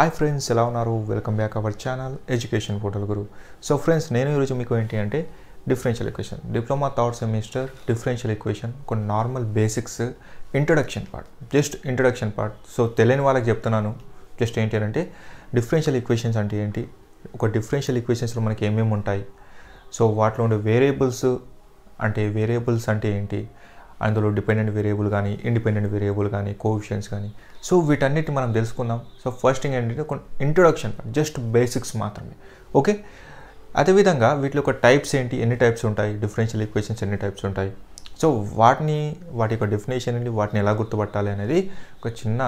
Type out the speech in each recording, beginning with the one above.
Hi friends ఎలా ఉన్నారు welcome back our channel education portal guru so friends నేను ఈరోజు మీకు ఏంటి అంటే differential equation diploma third semester differential equation కొన్ని normal basics introduction part just introduction part so తెలియని వాళ్ళకి చెప్తున్నాను జస్ట్ ఏంటి అంటే డిఫరెన్షియల్ ఈక్వేషన్స్ అంటే ఏంటి ఒక డిఫరెన్షియల్ ఈక్వేషన్స్లో మనకి ఏమేమి ఉంటాయి సో వాటిలో ఉండే వేరియబుల్స్ అంటే వేరియబుల్స్ అంటే ఏంటి అందులో డిపెండెంట్ వేరియబుల్ కానీ ఇండిపెండెంట్ వేరియబుల్ కానీ కోవిషన్స్ కానీ సో వీటన్నిటి మనం తెలుసుకుందాం సో ఫస్ట్ థింగ్ ఏంటంటే ఇంట్రొడక్షన్ జస్ట్ బేసిక్స్ మాత్రమే ఓకే అదేవిధంగా వీటిలో ఒక టైప్స్ ఏంటి ఎన్ని టైప్స్ ఉంటాయి డిఫరెన్షియల్ ఈక్వేషన్స్ ఎన్ని టైప్స్ ఉంటాయి సో వాటిని వాటి యొక్క డెఫినేషన్ ఏంటి వాటిని ఎలా గుర్తుపట్టాలి అనేది ఒక చిన్న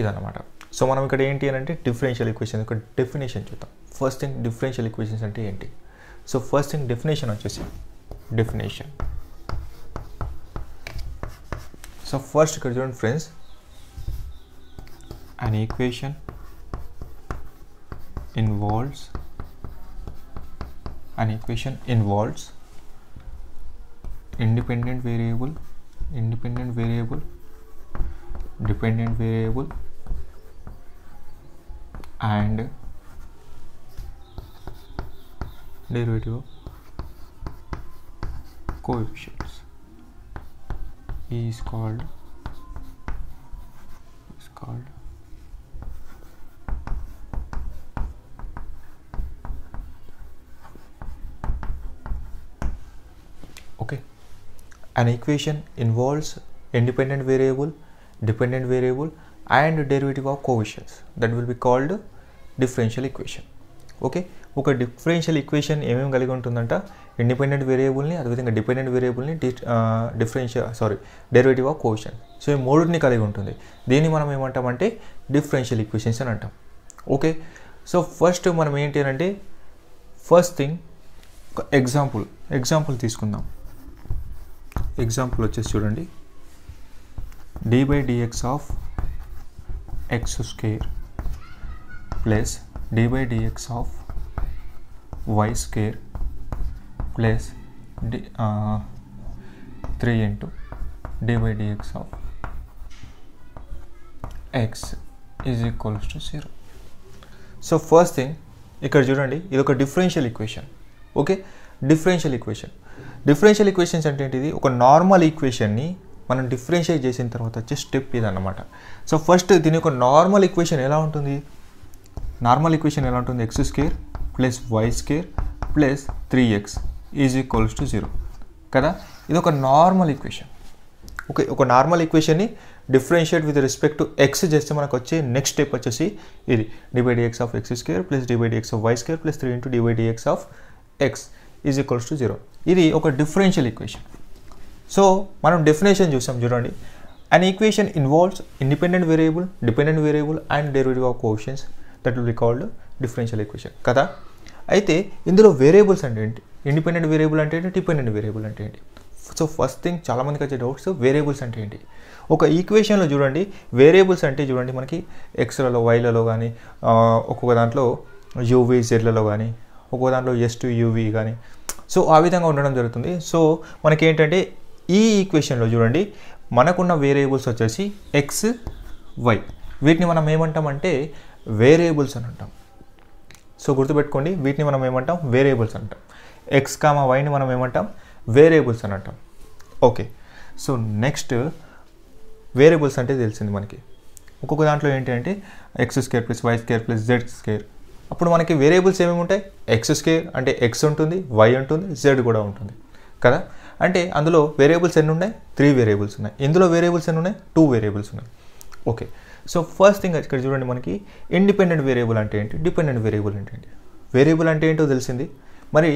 ఇదన్నమాట సో మనం ఇక్కడ ఏంటి అని అంటే డిఫరెన్షియల్ ఈక్వేషన్ యొక్క డెఫినేషన్ చూద్దాం ఫస్ట్ థింగ్ డిఫరెన్షియల్ ఈక్వేషన్స్ అంటే ఏంటి సో ఫస్ట్ థింగ్ డెఫినేషన్ వచ్చేసి definition So first consider friends an equation involves an equation involves independent variable independent variable dependent variable and derivative coefficient is called is called okay an equation involves independent variable dependent variable and derivative of coefficients that will be called differential equation okay ఒక differential equation ఏమేమి కలిగి ఉంటుందంట independent వేరియబుల్ని అదేవిధంగా dependent వేరియబుల్ని differential sorry derivative of question so ఈ మూడుని కలిగి ఉంటుంది దీన్ని మనం ఏమంటామంటే డిఫరెన్షియల్ ఈక్వేషన్స్ అని అంటాం ఓకే సో ఫస్ట్ మనం ఏంటి అంటే ఫస్ట్ థింగ్ ఎగ్జాంపుల్ ఎగ్జాంపుల్ తీసుకుందాం ఎగ్జాంపుల్ వచ్చేసి చూడండి d by d x of x square plus d by dx of y square plus d three 3 into d by dx of x is equals to zero so first thing ఇక్కడ చూడండి ఇది ఒక differential equation okay differential equation differential equations అంటే ఏంటిది ఒక normal ఈక్వేషన్ని మనం differentiate చేసిన తర్వాత వచ్చే స్టెప్ ఇది అనమాట సో ఫస్ట్ దీని యొక్క నార్మల్ ఈక్వేషన్ ఎలా ఉంటుంది నార్మల్ ఈక్వేషన్ ఎలా ఉంటుంది x square plus y square plus three x is equals to zero కదా ఇది ఒక నార్మల్ ఈక్వేషన్ ఓకే ఒక నార్మల్ ఈక్వేషన్ని differentiate with respect to x చేస్తే మనకు వచ్చే నెక్స్ట్ స్టెప్ వచ్చేసి ఇది divide x of x square plus divide x of y square plus three into divide x of x is equals to zero ఇది ఒక differential equation so మనం definition చూసాం చూడండి and equation involves independent variable dependent variable and derivative of questions that will be called differential equation కదా అయితే ఇందులో variables అంటే ఏంటి ఇండిపెండెంట్ వేరియబుల్ అంటే ఏంటి డిపెండెంట్ వేరియబుల్ అంటే ఏంటి సో ఫస్ట్ థింగ్ చాలామందికి వచ్చే డౌట్స్ వేరియబుల్స్ అంటే ఏంటి ఒక ఈక్వేషన్లో చూడండి వేరియబుల్స్ అంటే చూడండి మనకి ఎక్స్లలో వైలలో కానీ ఒక్కొక్క దాంట్లో యూవీ జెడ్లలో కానీ ఒక్కొక్క దాంట్లో ఎస్ టు యూవీ కానీ సో ఆ విధంగా ఉండడం జరుగుతుంది సో మనకి ఏంటంటే ఈ ఈక్వేషన్లో చూడండి మనకున్న వేరియబుల్స్ వచ్చేసి ఎక్స్ వై వీటిని మనం ఏమంటామంటే వేరియబుల్స్ అని అంటాం సో గుర్తుపెట్టుకోండి వీటిని మనం ఏమంటాం వేరియబుల్స్ అంటాం ఎక్స్ కామా వైని మనం ఏమంటాం వేరియబుల్స్ అని అంటాం ఓకే సో నెక్స్ట్ వేరియబుల్స్ అంటే తెలిసింది మనకి ఒక్కొక్క దాంట్లో ఏంటి అంటే x square plus y square plus z square అప్పుడు మనకి వేరియబుల్స్ ఏమేమి ఉంటాయి ఎక్స్ స్కేర్ అంటే ఎక్స్ ఉంటుంది వై ఉంటుంది జెడ్ కూడా ఉంటుంది కదా అంటే అందులో వేరియబుల్స్ ఎన్ని ఉన్నాయి త్రీ వేరియబుల్స్ ఉన్నాయి ఇందులో వేరియబుల్స్ ఎన్ని ఉన్నాయి టూ వేరియబుల్స్ ఉన్నాయి ఓకే సో ఫస్ట్ థింగ్ ఇక్కడ చూడండి మనకి ఇండిపెండెంట్ వేరియబుల్ అంటే ఏంటి డిపెండెంట్ వేరియబుల్ అంటే ఏంటి వేరియబుల్ అంటే ఏంటో తెలిసింది మరి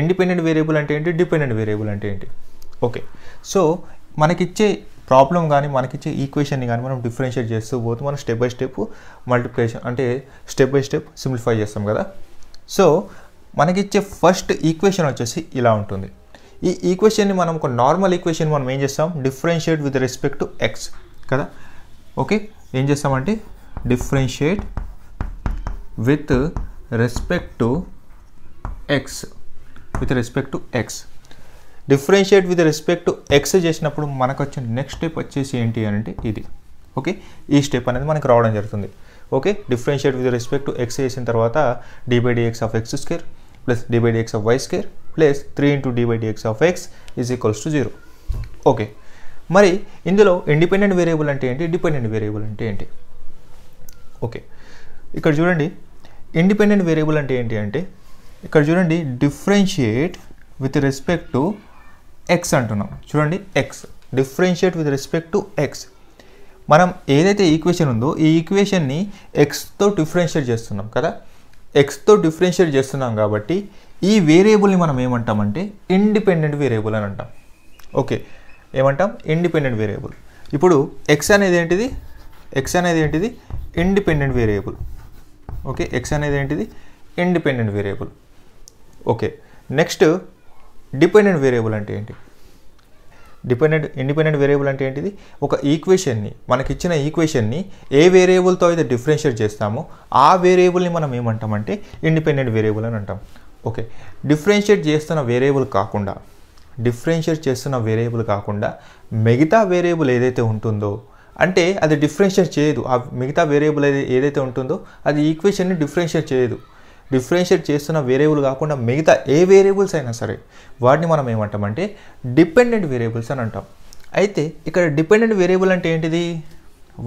ఇండిపెండెంట్ వేరియబుల్ అంటే ఏంటి డిపెండెంట్ వేరియబుల్ అంటే ఏంటి ఓకే సో మనకిచ్చే ప్రాబ్లం కానీ మనకిచ్చే ఈక్వేషన్ని కానీ మనం డిఫరెన్షియేట్ చేస్తూ పోతే మనం స్టెప్ బై స్టెప్ మల్టిప్లికేషన్ అంటే స్టెప్ బై స్టెప్ సింప్లిఫై చేస్తాం కదా సో మనకిచ్చే ఫస్ట్ ఈక్వేషన్ వచ్చేసి ఇలా ఉంటుంది ఈ ఈక్వేషన్ని మనం ఒక నార్మల్ ఈక్వేషన్ మనం ఏం చేస్తాం differentiate with respect to x కదా ఓకే ఏం చేస్తామంటే differentiate with respect to x with respect to x differentiate with respect to x చేసినప్పుడు మనకు వచ్చిన నెక్స్ట్ స్టెప్ వచ్చేసి ఏంటి అని అంటే ఇది ఓకే ఈ స్టెప్ అనేది మనకు రావడం జరుగుతుంది okay differentiate with respect to x చేసిన తర్వాత d by d x of x square plus d by d x of y square plus three into d by d x of x is equals to zero okay మరి ఇందులో independent variable అంటే ఏంటి dependent variable అంటే ఏంటి okay ఇక్కడ చూడండి independent variable అంటే ఏంటి అంటే ఇక్కడ చూడండి differentiate with respect to x అంటున్నాం చూడండి x differentiate with respect to x మనం ఏదైతే ఈక్వేషన్ ఉందో ఈ ఈక్వేషన్ని ఎక్స్తో డిఫరెన్షియేట్ చేస్తున్నాం కదా ఎక్స్తో డిఫరెన్షియేట్ చేస్తున్నాం కాబట్టి ఈ వేరియబుల్ని మనం ఏమంటామంటే ఇండిపెండెంట్ వేరియబుల్ అని అంటాం ఓకే ఏమంటాం ఇండిపెండెంట్ వేరియబుల్ ఇప్పుడు ఎక్స్ అనేది ఏంటిది ఎక్స్ అనేది ఏంటిది ఇండిపెండెంట్ వేరియబుల్ ఓకే ఎక్స్ అనేది ఏంటిది independent variable okay next dependent variable అంటే ఏంటి డిపెండెంట్ ఇండిపెండెంట్ వేరియబుల్ అంటే ఏంటిది ఒక ఈక్వేషన్ని మనకిచ్చిన ఈక్వేషన్ని ఏ వేరియబుల్తో అయితే డిఫరెన్షియేట్ చేస్తామో ఆ వేరియబుల్ని మనం ఏమంటామంటే ఇండిపెండెంట్ వేరియబుల్ అని అంటాం ఓకే డిఫరెన్షియేట్ చేస్తున్న వేరియబుల్ కాకుండా డిఫరెన్షియేట్ చేస్తున్న వేరియబుల్ కాకుండా మిగతా వేరియబుల్ ఏదైతే ఉంటుందో అంటే అది డిఫరెన్షియేట్ చేయదు ఆ మిగతా వేరియబుల్ ఏదైతే ఉంటుందో అది ఈక్వేషన్ని డిఫరెన్షియేట్ చేయదు డిఫరెన్షియేట్ చేస్తున్న వేరియబుల్ కాకుండా మిగతా ఏ వేరియబుల్స్ అయినా సరే వాటిని మనం ఏమంటామంటే డిపెండెంట్ వేరియబుల్స్ అని అంటాం అయితే ఇక్కడ డిపెండెంట్ వేరియబుల్ అంటే ఏంటిది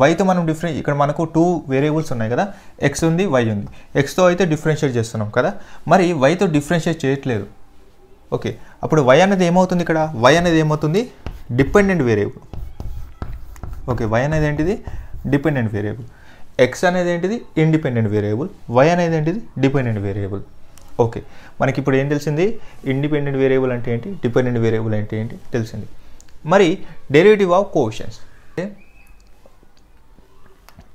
వైతో మనం డిఫరెన్ ఇక్కడ మనకు టూ వేరియబుల్స్ ఉన్నాయి కదా ఎక్స్ ఉంది వై ఉంది ఎక్స్తో అయితే డిఫరెన్షియేట్ చేస్తున్నాం కదా మరి వైతో డిఫరెన్షియేట్ చేయట్లేదు ఓకే అప్పుడు వై అనేది ఏమవుతుంది ఇక్కడ వై అనేది ఏమవుతుంది డిపెండెంట్ వేరియబుల్ ఓకే వై అనేది ఏంటిది డిపెండెంట్ వేరియబుల్ ఎక్స్ అనేది ఏంటిది ఇండిపెండెంట్ వేరియబుల్ వై అనేది ఏంటిది డిపెండెంట్ వేరియబుల్ ఓకే మనకి ఇప్పుడు ఏం తెలిసింది ఇండిపెండెంట్ వేరియబుల్ అంటే ఏంటి డిపెండెంట్ వేరియబుల్ అంటే ఏంటి తెలిసింది మరి డెరివేటివ్ ఆఫ్ కోషన్స్ అంటే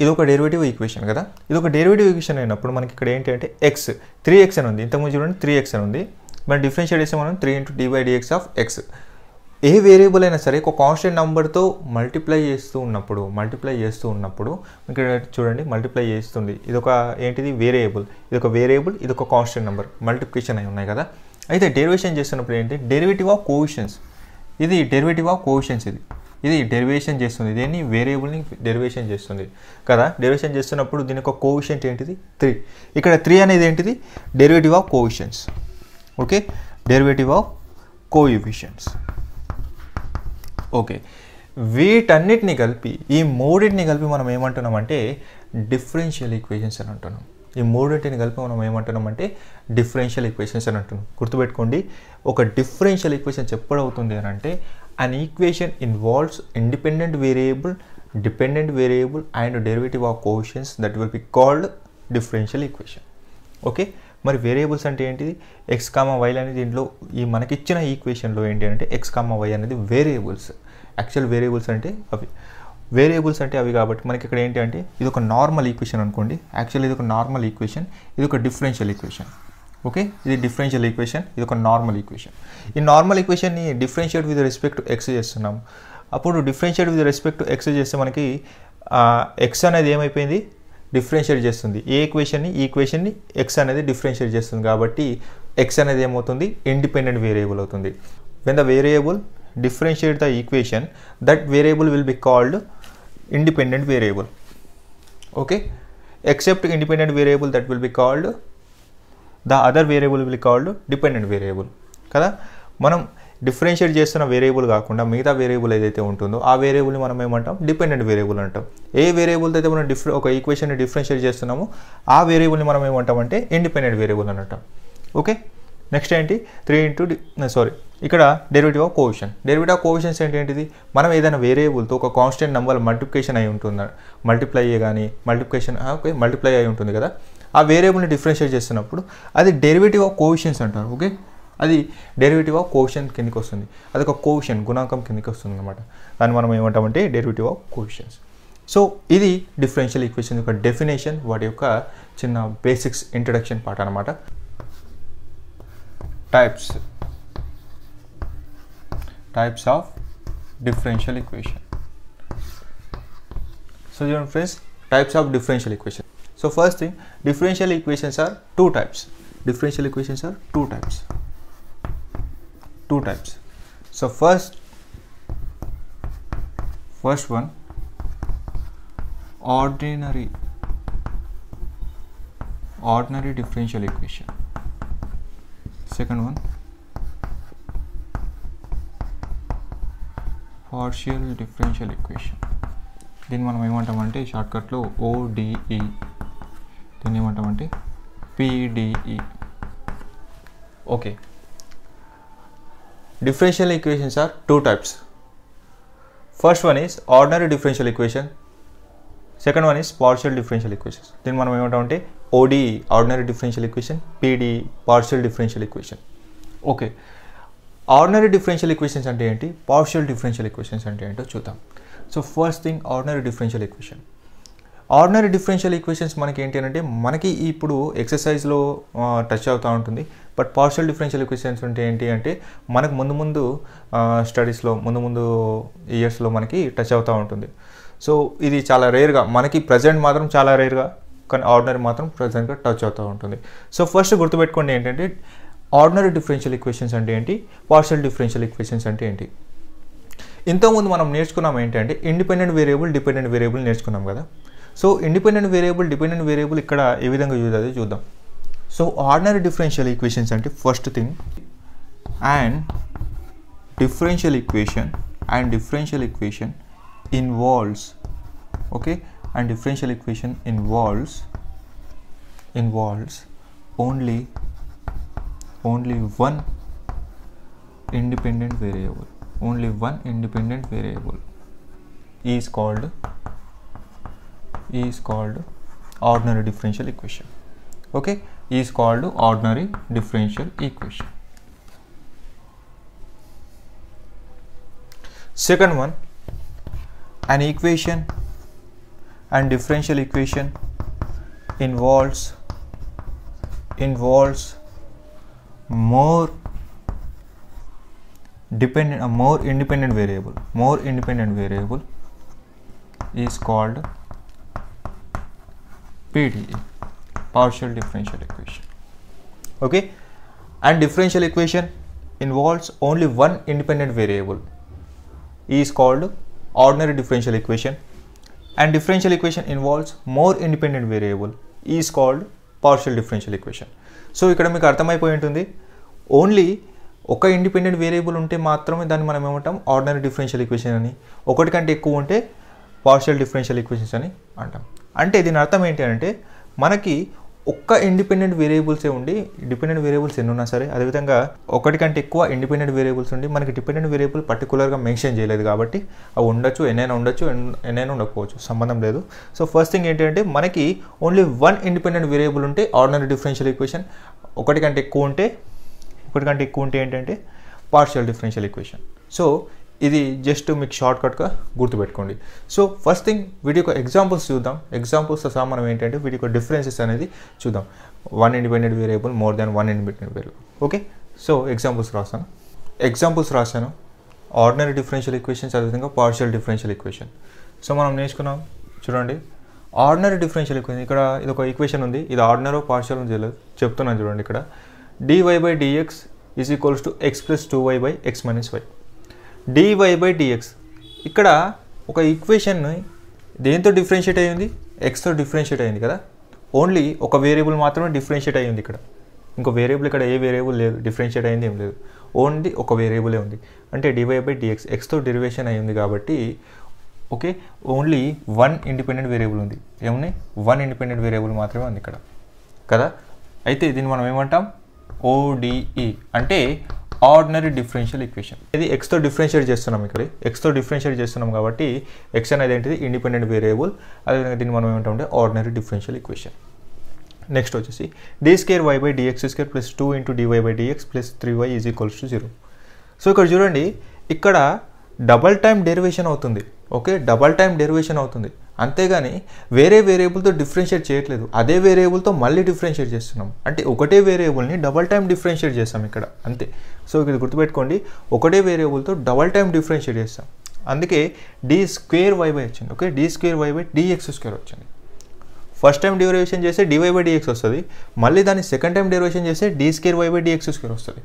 ఇది ఒక డెరివేటివ్ ఈక్వేషన్ కదా ఇది ఒక డెరివేటివ్ ఈక్వేషన్ అయినప్పుడు మనకి ఇక్కడ ఏంటి అంటే ఎక్స్ త్రీ ఎక్స్ అని ఉంది ఇంతకుముందు చూడండి త్రీ ఎక్స్ అని ఉంది మనం డిఫరెన్షియేట్ చేస్తే మనం three into d by d x of x ఏ వేరియబుల్ అయినా సరే ఒక కాన్స్టెంట్ నెంబర్తో మల్టిప్లై చేస్తూ ఉన్నప్పుడు మల్టిప్లై చేస్తూ ఉన్నప్పుడు ఇక్కడ చూడండి మల్టిప్లై చేస్తుంది ఇది ఒక ఏంటిది వేరియబుల్ ఇది ఒక వేరియబుల్ ఇది ఒక కాన్స్టెంట్ నెంబర్ మల్టిప్లికేషన్ అయి ఉన్నాయి కదా అయితే డెరివేషన్ చేస్తున్నప్పుడు ఏంటి డెరివేటివ్ ఆఫ్ కోషన్స్ ఇది డెరివేటివ్ ఆఫ్ కోషన్స్ ఇది ఇది డెరివేషన్ చేస్తుంది దీన్ని వేరియబుల్ని డెరివేషన్ చేస్తుంది కదా డెరివేషన్ చేస్తున్నప్పుడు దీని ఒక కోవిషన్ ఏంటిది త్రీ ఇక్కడ త్రీ అనేది ఏంటిది derivative of coefficients okay derivative of coefficients okay వీటన్నిటిని కలిపి ఈ మూడింటిని కలిపి మనం ఏమంటున్నామంటే డిఫరెన్షియల్ ఈక్వేషన్స్ అని అంటున్నాం ఈ మూడింటిని కలిపి మనం ఏమంటున్నామంటే డిఫరెన్షియల్ ఈక్వేషన్స్ అని అంటున్నాం గుర్తుపెట్టుకోండి ఒక డిఫరెన్షియల్ ఈక్వేషన్ ఎప్పుడవుతుంది అని అంటే an equation involves independent variable dependent variable and derivative of quotients that will be called differential equation okay మరి వేరియబుల్స్ అంటే ఏంటిది ఎక్స్ కామ వై అనేది దీంట్లో ఈ మనకిచ్చిన ఈక్వేషన్లో ఏంటి అంటే ఎక్స్ కామ వై అనేది వేరియబుల్స్ యాక్చువల్ వేరియబుల్స్ అంటే అవి వేరియబుల్స్ అంటే అవి కాబట్టి మనకి ఇక్కడ ఏంటి అంటే ఇది ఒక నార్మల్ ఈక్వేషన్ అనుకోండి యాక్చువల్ ఇది ఒక నార్మల్ ఈక్వేషన్ ఇది ఒక డిఫరెన్షియల్ ఈక్వేషన్ ఓకే ఇది డిఫరెన్షియల్ ఈక్వేషన్ ఇది ఒక నార్మల్ ఈక్వేషన్ ఈ నార్మల్ ఈక్వేషన్ని differentiate with respect to x చేస్తున్నాం అప్పుడు differentiate with respect to x చేస్తే మనకి ఎక్స్ అనేది ఏమైపోయింది డిఫరెన్షియేట్ చేస్తుంది ఏ ఈక్వేషన్ని ఈక్వేషన్ని ఎక్స్ అనేది డిఫరెన్షియేట్ చేస్తుంది కాబట్టి ఎక్స్ అనేది ఏమవుతుంది ఇండిపెండెంట్ వేరియబుల్ అవుతుంది when the variable differentiate the equation that variable will be called independent variable okay except independent variable that will be called the other variable will called dependent variable కదా మనం differentiate చేస్తున్న variable కాకుండా మిగతా variable ఏదైతే ఉంటుందో ఆ వేరియబుల్ని మనం ఏమంటాం డిపెండెంట్ వేరియబుల్ అంటాం ఏ వేరియబుల్తో అయితే మనం డిఫరె ఒక ఈక్వేషన్ని డిఫరెన్షియేట్ చేస్తున్నామో ఆ వేరియబుల్ని మనం ఏమంటాం అంటే ఇండిపెండెంట్ వేరియబుల్ అని అంటాం ఓకే నెక్స్ట్ ఏంటి త్రీ ఇంటూ సారీ ఇక్కడ derivative of coefficient derivative of coefficients ఏంటి ఏంటిది మనం ఏదైనా వేరియబుల్తో ఒక కాన్స్టెంట్ నెంబర్ మల్టిప్లికేషన్ అయి ఉంటుంది మల్టిప్లై కానీ మల్టిప్లికేషన్ ఓకే మల్టిప్లై అయి ఉంటుంది కదా ఆ వేరియబుల్ని డిఫరెన్షియేట్ చేస్తున్నప్పుడు అది డెరివేటివ్ ఆఫ్ కోవిషన్స్ అంటారు ఓకే అది డెరివేటివ్ ఆఫ్ కోషన్ కిందకి వస్తుంది అది ఒక కోషన్ గుణాంకం కిందకి వస్తుంది అనమాట దాన్ని మనం ఏమంటామంటే డెరివేటివ్ ఆఫ్ కోషన్స్ సో ఇది డిఫరెన్షియల్ ఈక్వేషన్ యొక్క డెఫినేషన్ వాటి యొక్క చిన్న బేసిక్స్ ఇంట్రడక్షన్ పార్ట్ అనమాట types types of differential equation so చూడండి friends types of differential equation so first thing differential equations are two types differential equations are two types two types so first first one ordinary ordinary differential equation second one partial differential equation దీన్ని మనం ఏమంటామంటే షార్ట్కట్లో O D E దీన్ని ఏమంటామంటే P D E okay Differential equations are two types. First one is ordinary differential equation. Second one is partial differential equations. Then మనం ఏమంటామంటే ODE ordinary differential equation, PD partial differential equation. Okay ordinary differential equations అంటే ఏంటి partial differential equations అంటే ఏంటో చూద్దాం so first thing ordinary differential equation ordinary differential equations మనకి ఏంటి అంటే మనకి ఇప్పుడు ఎక్సర్సైజ్లో టచ్ అవుతూ ఉంటుంది బట్ పార్షియల్ డిఫరెన్షియల్ ఈక్వేషన్స్ అంటే ఏంటి అంటే మనకు ముందు ముందు స్టడీస్లో ముందు ముందు ఇయర్స్లో మనకి టచ్ అవుతూ ఉంటుంది సో ఇది చాలా రేర్గా మనకి ప్రజెంట్ మాత్రం చాలా రేర్గా కానీ ఆర్డినరీ మాత్రం ప్రజెంట్గా టచ్ అవుతూ ఉంటుంది సో ఫస్ట్ గుర్తుపెట్టుకోండి ఏంటంటే ఆర్డినరీ డిఫరెన్షియల్ ఈక్వేషన్స్ అంటే ఏంటి పార్షియల్ డిఫరెన్షియల్ ఈక్వేషన్స్ అంటే ఏంటి ఇంతకుముందు మనం నేర్చుకున్నాం ఏంటంటే ఇండిపెండెంట్ వేరియబుల్ డిపెండెంట్ వేరియబుల్ నేర్చుకున్నాం కదా So independent variable, dependent variable ikkada evidanga use adhi chudham. So ordinary differential equations anti first thing and differential equation and differential equation involves okay and differential equation involves involves only only one independent variable only one independent variable is called is called ordinary differential equation okay is called ordinary differential equation second one an equation and differential equation involves involves more dependent a more independent variable more independent variable is called PDE partial differential equation okay and differential equation involves only one independent variable e is called ordinary differential equation and differential equation involves more independent variable e is called partial differential equation so ఇక్కడ మీకు అర్థమైపోయి ఉంటుంది only ఒక independent variable ఉంటే మాత్రమే దాన్ని మనం ఏమంటాం ఆర్డినరీ డిఫరెన్షియల్ ఈక్వేషన్ అని ఒకటి కంటే ఎక్కువ ఉంటే పార్షియల్ డిఫరెన్షియల్ ఈక్వేషన్స్ అని అంటాం అంటే దీని అర్థం ఏంటి అంటే మనకి ఒక్క ఇండిపెండెంట్ వేరియబుల్సే ఉండి డిపెండెంట్ వేరియబుల్స్ ఎన్ని ఉన్నా సరే అదేవిధంగా ఒకటి కంటే ఎక్కువ ఇండిపెండెంట్ వేరియబుల్స్ ఉండి మనకి డిపెండెంట్ వేరియబుల్ పర్టికులర్గా మెన్షన్ చేయలేదు కాబట్టి అవి ఉండొచ్చు ఎన్నైనా ఉండొచ్చు ఎన్నైనా ఉండకపోవచ్చు సంబంధం లేదు సో ఫస్ట్ థింగ్ ఏంటంటే మనకి ఓన్లీ వన్ ఇండిపెండెంట్ వేరియబుల్ ఉంటే ఆర్డినరీ డిఫరెన్షియల్ ఈక్వేషన్ ఒకటి కంటే ఎక్కువ ఉంటే ఒకటి కంటే ఎక్కువ ఉంటే ఏంటంటే పార్షియల్ డిఫరెన్షియల్ ఈక్వేషన్ సో ఇది జస్ట్ మీకు షార్ట్ కట్గా గుర్తుపెట్టుకోండి సో ఫస్ట్ థింగ్ వీటికి ఎగ్జాంపుల్స్ చూద్దాం ఎగ్జాంపుల్స్ సహా మనం ఏంటంటే వీటికి డిఫరెన్సెస్ అనేది చూద్దాం one independent variable more than one independent variable okay so examples రాస్తాను ఎగ్జాంపుల్స్ రాశాను ఆర్డినరీ డిఫరెన్షియల్ ఈక్వేషన్స్ అదేవిధంగా పార్షియల్ డిఫరెన్షియల్ ఈక్వేషన్ సో మనం నేర్చుకున్నాం చూడండి ఆర్డినరీ డిఫరెన్షియల్ ఈక్వేషన్ ఇక్కడ ఇది ఒక ఈక్వేషన్ ఉంది ఇది ఆర్డినరీ పార్షియల్ ఉంది చెప్తున్నాను చూడండి ఇక్కడ d y by d x is equals to x plus two y by x minus y d y by d x ఇక్కడ ఒక ఈక్వేషన్ దేంతో డిఫరెన్షియేట్ అయ్యింది ఎక్స్తో డిఫరెన్షియేట్ అయింది కదా ఓన్లీ ఒక వేరియబుల్ మాత్రమే డిఫరెన్షియేట్ అయ్యింది ఇక్కడ ఇంకో వేరియబుల్ ఇక్కడ ఏ వేరియబుల్ లేదు డిఫరెన్షియేట్ అయింది ఏం లేదు ఓన్లీ ఒక వేరియబులే ఉంది అంటే డివై బై డిఎక్స్ ఎక్స్తో డెరివేషన్ అయ్యింది కాబట్టి okay only one independent variable ఉంది ఏమున్నాయి వన్ ఇండిపెండెంట్ వేరియబుల్ మాత్రమే ఉంది ఇక్కడ కదా అయితే దీన్ని మనం ఏమంటాం ఓడిఈ e. అంటే ఆర్డినరీ డిఫరెన్షియల్ ఈక్వేషన్ ఇది ఎక్స్తో డిఫరెన్షియేట్ చేస్తున్నాం ఇక్కడ ఎక్స్తో డిఫరెన్షియేట్ చేస్తున్నాం కాబట్టి ఎక్స్ అనేది ఏంటిది ఇండిపెండెంట్ వేరియబుల్ అదేవిధంగా దీన్ని మనం ఏమంటామంటే ఆర్డినరీ డిఫరెన్షియల్ ఈక్వేషన్ నెక్స్ట్ వచ్చేసి d square y by dx square plus two into dy by dx plus three y is equals to zero so ఇక్కడ చూడండి ఇక్కడ డబల్ టైం డెరివేషన్ అవుతుంది ఓకే డబల్ టైం డెరివేషన్ అవుతుంది అంతేగాని వేరే వేరియబుల్తో differentiate చేయట్లేదు అదే వేరియబుల్తో మళ్ళీ డిఫరెన్షియేట్ చేస్తున్నాం అంటే ఒకటే వేరియబుల్ని డబల్ టైం డిఫరెన్షియేట్ చేస్తాం ఇక్కడ అంతే సో ఇది గుర్తుపెట్టుకోండి ఒకటే వేరియబుల్తో డబల్ టైం డిఫరెన్షియేట్ చేస్తాం అందుకే డి స్క్వేర్ వైవై వచ్చింది okay d square y by dx square వచ్చింది ఫస్ట్ టైం డివరేషన్ చేస్తే డివై బై డిఎక్స్ వస్తుంది మళ్ళీ దాన్ని సెకండ్ టైం డెరివేషన్ చేస్తే d square y by dx square వస్తుంది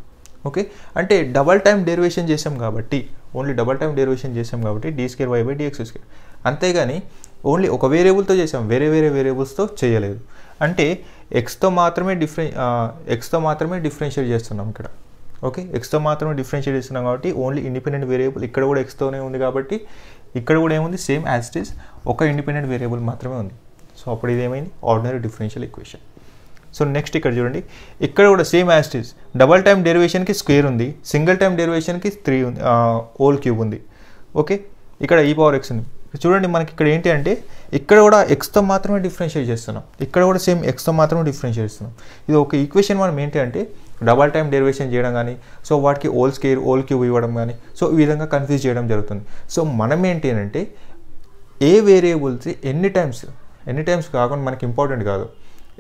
ఓకే అంటే డబల్ టైం డెరివేషన్ చేసాం కాబట్టి ఓన్లీ డబల్ టైం డెరివేషన్ చేసాం కాబట్టి d square y by dx square అంతేగాని ఓన్లీ ఒక వేరియబుల్తో చేసాం వేరే వేరే వేరియబుల్స్తో చేయలేదు అంటే ఎక్స్తో మాత్రమే డిఫరెన్ ఎక్స్తో మాత్రమే డిఫరెన్షియేట్ చేస్తున్నాం ఇక్కడ ఓకే ఎక్స్తో మాత్రమే డిఫరెన్షియేట్ చేస్తున్నాం కాబట్టి ఓన్లీ ఇండిపెండెంట్ వేరియబుల్ ఇక్కడ కూడా ఎక్స్తోనే ఉంది కాబట్టి ఇక్కడ కూడా ఏముంది సేమ్ యాజ్ ఇట్ ఈస్ ఒక ఇండిపెండెంట్ వేరియబుల్ మాత్రమే ఉంది సో అప్పుడు ఇదేమైంది ordinary differential equation so next ఇక్కడ చూడండి ఇక్కడ కూడా same as it is double time డెరివేషన్కి స్క్వేర్ ఉంది సింగిల్ టైం డెరివేషన్కి త్రీ ఉంది ఓల్ క్యూబ్ ఉంది ఓకే ఇక్కడ ఈ పవర్ ఎక్స్ ఉంది చూడండి మనకి ఇక్కడ ఏంటి అంటే ఇక్కడ కూడా ఎక్స్తో మాత్రమే డిఫరెన్షియేట్ చేస్తున్నాం ఇక్కడ కూడా సేమ్ ఎక్స్తో మాత్రమే డిఫరెన్షియేట్ చేస్తున్నాం ఇది ఒక ఈక్వేషన్ మనం ఏంటి అంటే డబల్ టైం డెరివేషన్ చేయడం కానీ సో వాటికి ఓల్ స్కేర్ ఓల్ క్యూబ్ ఇవ్వడం కానీ సో ఈ విధంగా కన్ఫ్యూజ్ చేయడం జరుగుతుంది సో మనం ఏంటి అంటే ఏ వేరియబుల్స్ ఎన్ని టైమ్స్ ఎన్ని టైమ్స్ కాకుండా మనకి ఇంపార్టెంట్ కాదు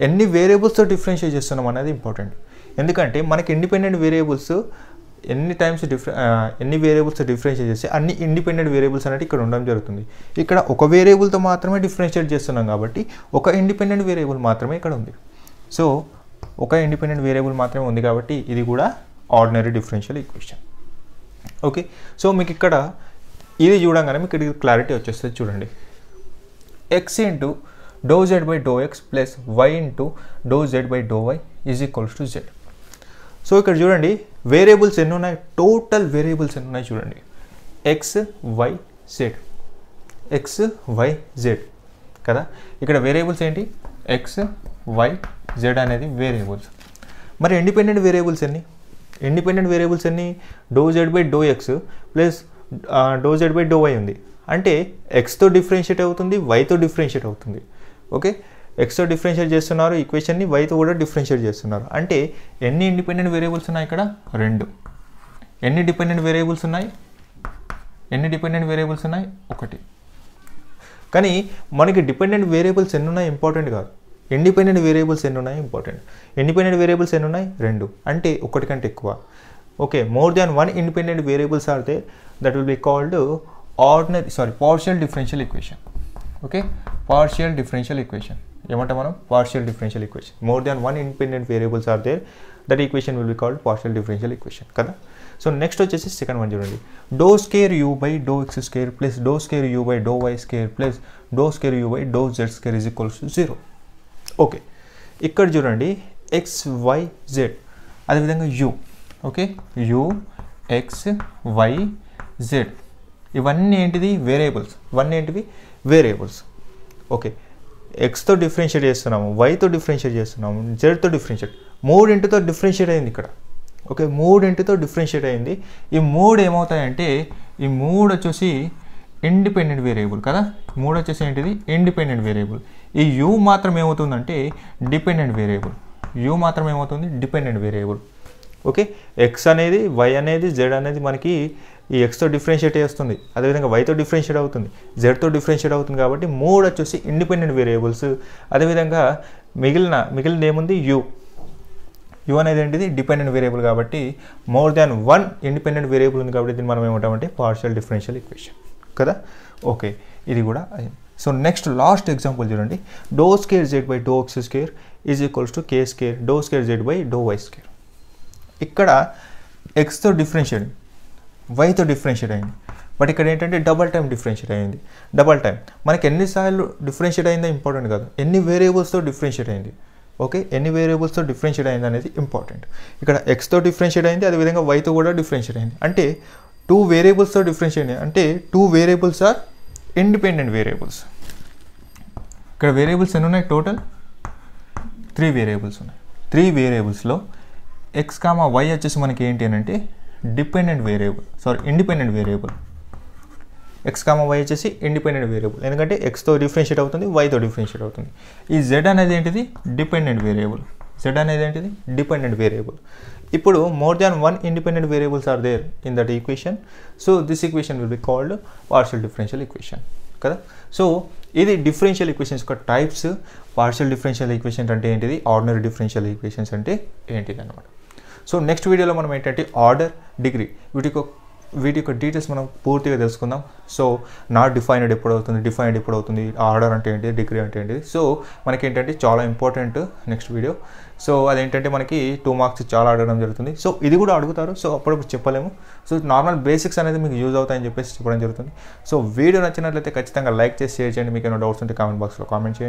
ఎన్ని వేరియబుల్స్తో డిఫరెన్షియేట్ చేస్తున్నాం అనేది ఇంపార్టెంట్ ఎందుకంటే మనకి ఇండిపెండెంట్ వేరియబుల్స్ ఎన్ని టైమ్స్ డిఫరె ఎన్ని వేరియబుల్స్ డిఫరెన్షియేట్ చేస్తే అన్ని ఇండిపెండెంట్ వేరియబుల్స్ అనేది ఇక్కడ ఉండడం జరుగుతుంది ఇక్కడ ఒక వేరియబుల్తో మాత్రమే డిఫరెన్షియేట్ చేస్తున్నాం కాబట్టి ఒక ఇండిపెండెంట్ వేరియబుల్ మాత్రమే ఇక్కడ ఉంది సో ఒక ఇండిపెండెంట్ వేరియబుల్ మాత్రమే ఉంది కాబట్టి ఇది కూడా ordinary differential equation okay so మీకు ఇక్కడ ఇది చూడంగానే మీకు ఇక్కడ క్లారిటీ వచ్చేస్తుంది చూడండి x into do z by do x plus y into do z by do y is equals to z so ఇక్కడ చూడండి వేరియబుల్స్ ఎన్ని ఉన్నాయి టోటల్ వేరియబుల్స్ ఎన్ని ఉన్నాయి చూడండి x y z x y z కదా ఇక్కడ వేరియబుల్స్ ఏంటి ఎక్స్ వై జెడ్ అనేది వేరియబుల్స్ మరి ఇండిపెండెంట్ వేరియబుల్స్ ఎన్ని ఇండిపెండెంట్ వేరియబుల్స్ ఎన్ని do z by do x plus do z by do y ఉంది అంటే ఎక్స్తో డిఫరెన్షియేట్ అవుతుంది వైతో డిఫరెన్షియేట్ అవుతుంది ఓకే ఎక్స్తో డిఫరెన్షియేట్ చేస్తున్నారు ఈక్వేషన్ని వైతో కూడా డిఫరెన్షియేట్ చేస్తున్నారు అంటే ఎన్ని ఇండిపెండెంట్ వేరియబుల్స్ ఉన్నాయి ఇక్కడ రెండు ఎన్ని డిపెండెంట్ వేరియబుల్స్ ఉన్నాయి ఎన్ని డిపెండెంట్ వేరియబుల్స్ ఉన్నాయి ఒకటి కానీ మనకి డిపెండెంట్ వేరియబుల్స్ ఎన్ని ఉన్నాయి ఇంపార్టెంట్ కాదు ఇండిపెండెంట్ వేరియబుల్స్ ఎన్ని ఉన్నాయి ఇంపార్టెంట్ ఇండిపెండెంట్ వేరియబుల్స్ ఎన్ని ఉన్నాయి రెండు అంటే ఒకటి కంటే ఎక్కువ okay more than one independent variables are they that will be called ordinary sorry partial differential equation okay partial differential equation ఏమంటాం మనం partial differential equation more than one independent variables are there that equation will be called partial differential equation కదా so next వచ్చేసి second one చూడండి do square u by do x square plus do square u by do y square plus do square u by do z square is equals to zero okay ఇక్కడ చూడండి x y z అదేవిధంగా u okay u x y z ఇవన్నీ ఏంటిది variables ఇవన్నీ ఏంటివి variables okay ఎక్స్తో differentiate చేస్తున్నాము వైతో differentiate చేస్తున్నాము జెడ్తో డిఫరెన్షియేట్ మూడింటితో డిఫరెన్షియేట్ అయింది ఇక్కడ ఓకే మూడింటితో డిఫరెన్షియేట్ అయింది ఈ మూడు ఏమవుతాయంటే ఈ మూడు వచ్చేసి ఇండిపెండెంట్ వేరియబుల్ కదా మూడు వచ్చేసి ఏంటిది ఇండిపెండెంట్ వేరియబుల్ ఈ యూ మాత్రం ఏమవుతుందంటే డిపెండెంట్ వేరియబుల్ యూ మాత్రం ఏమవుతుంది డిపెండెంట్ వేరియబుల్ ఓకే ఎక్స్ అనేది వై అనేది జెడ్ అనేది మనకి ఈ ఎక్స్తో డిఫరెన్షియేట్ చేస్తుంది అదేవిధంగా వైతో డిఫరెన్షియేట్ అవుతుంది జెడ్తో డిఫరెన్షియేట్ అవుతుంది కాబట్టి మూడు వచ్చేసి ఇండిపెండెంట్ వేరియబుల్స్ అదేవిధంగా మిగిలిన మిగిలిన ఏముంది యూ యూ అనేది ఏంటిది డిపెండెంట్ వేరియబుల్ కాబట్టి more than one independent variable ఉంది కాబట్టి దీన్ని మనం ఏమంటామంటే పార్షియల్ డిఫరెన్షియల్ ఈక్వేషన్ కదా ఓకే ఇది కూడా సో నెక్స్ట్ లాస్ట్ ఎగ్జాంపుల్ చూడండి do square z by do x square is equals to k square do square z by do y square ఇక్కడ ఎక్స్తో డిఫరెన్షియేట్ వైతో డిఫరెన్షియేట్ అయింది బట్ ఇక్కడ ఏంటంటే డబల్ టైం డిఫరెన్షియేట్ అయింది డబల్ టైం మనకి ఎన్నిసార్లు డిఫరెన్షియేట్ అయిందో ఇంపార్టెంట్ కాదు ఎన్ని వేరియబుల్స్తో డిఫరెన్షియేట్ అయింది ఓకే ఎన్ని వేరియబుల్స్తో డిఫరెన్షియేట్ అయింది అనేది ఇంపార్టెంట్ ఇక్కడ ఎక్స్తో డిఫరెన్షియేట్ అయింది అదేవిధంగా వైతో కూడా డిఫరెన్షియేట్ అయింది అంటే టూ వేరియబుల్స్తో డిఫరెన్షియేట్ అయింది అంటే two variables are independent variables ఇక్కడ వేరియబుల్స్ ఎన్ని ఉన్నాయి టోటల్ త్రీ వేరియబుల్స్ ఉన్నాయి త్రీ వేరియబుల్స్లో ఎక్స్ కామా వై వచ్చేసి మనకి ఏంటి అని అంటే dependent variable sorry independent variable x comma y వచ్చేసి ఇండిపెండెంట్ వేరియబుల్ ఎందుకంటే ఎక్స్తో డిఫరెన్షియేట్ అవుతుంది వైతో డిఫరెన్షియేట్ అవుతుంది ఈ జెడ్ అనేది ఏంటిది డిపెండెంట్ వేరియబుల్ జెడ్ అనేది ఏంటిది డిపెండెంట్ వేరియబుల్ ఇప్పుడు more than one independent variables are there in that equation so this equation will be called partial differential equation కదా సో ఇది డిఫరెన్షియల్ ఈక్వేషన్స్ యొక్క టైప్స్ పార్షియల్ డిఫరెన్షియల్ ఈక్వేషన్ అంటే ఏంటిది ordinary differential equations అంటే ఏంటిది అనమాట so next వీడియోలో మనం ఏంటంటే ఆర్డర్ డిగ్రీ వీటి వీటి యొక్క డీటెయిల్స్ మనం పూర్తిగా తెలుసుకుందాం సో నాట్ డిఫైన్డ్ ఎప్పుడు అవుతుంది డిఫైన్డ్ ఎప్పుడు అవుతుంది ఆర్డర్ అంటే ఏంటి డిగ్రీ అంటే ఏంటి సో మనకి ఏంటంటే చాలా ఇంపార్టెంట్ నెక్స్ట్ వీడియో సో అదేంటంటే మనకి టూ మార్క్స్ చాలా అడగడం జరుగుతుంది సో ఇది కూడా అడుగుతారు సో అప్పుడప్పుడు చెప్పలేము సో నార్మల్ బేసిక్స్ అనేది మీకు యూజ్ అవుతాయని చెప్పేసి చెప్పడం జరుగుతుంది సో వీడియో నచ్చినట్లయితే ఖచ్చితంగా లైక్ చేసి షేర్ చేయండి మీకు ఏమైనా డౌట్స్ ఉంటే కామెంట్ బాక్స్లో కామెంట్ చేయండి